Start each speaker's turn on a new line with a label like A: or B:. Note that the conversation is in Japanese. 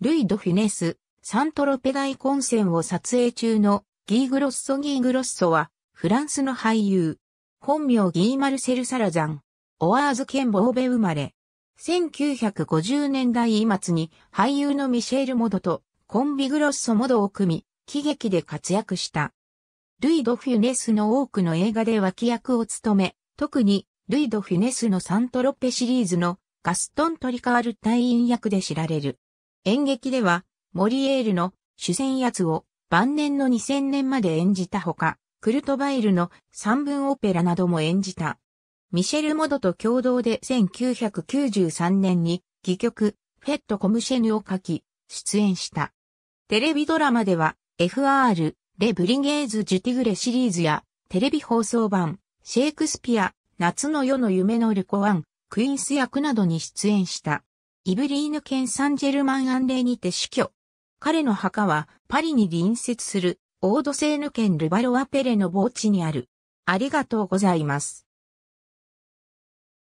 A: ルイ・ド・フュネス、サントロペ大混戦を撮影中のギー・グロッソ・ギ
B: ー・グロッソは、フランスの俳優。本名ギー・マルセル・サラザン。オワーズ県ボーベ生まれ。1950年代末に俳優のミシェール・モドとコンビグロッソ・モドを組み、喜劇で活躍した。ルイ・ド・フュネスの多くの映画で脇役を務め、特にルイ・ド・フュネスのサントロペシリーズのガストン・トリカール隊員役で知られる。演劇では、モリエールの主戦奴を晩年の2000年まで演じたほか、クルトバイルの三文オペラなども演じた。ミシェル・モドと共同で1993年に、戯曲、フェット・コムシェヌを書き、出演した。テレビドラマでは、FR、レ・ブリゲーズ・ジュティグレシリーズや、テレビ放送版、シェイクスピア、夏の夜の夢のルコワン、クイーンス役などに出演した。イブリーヌ県サンジェルマン安寧にて死去。彼の墓はパリに隣接するオードセーヌ県ルバ
A: ロアペレの墓地にある。ありがとうございます。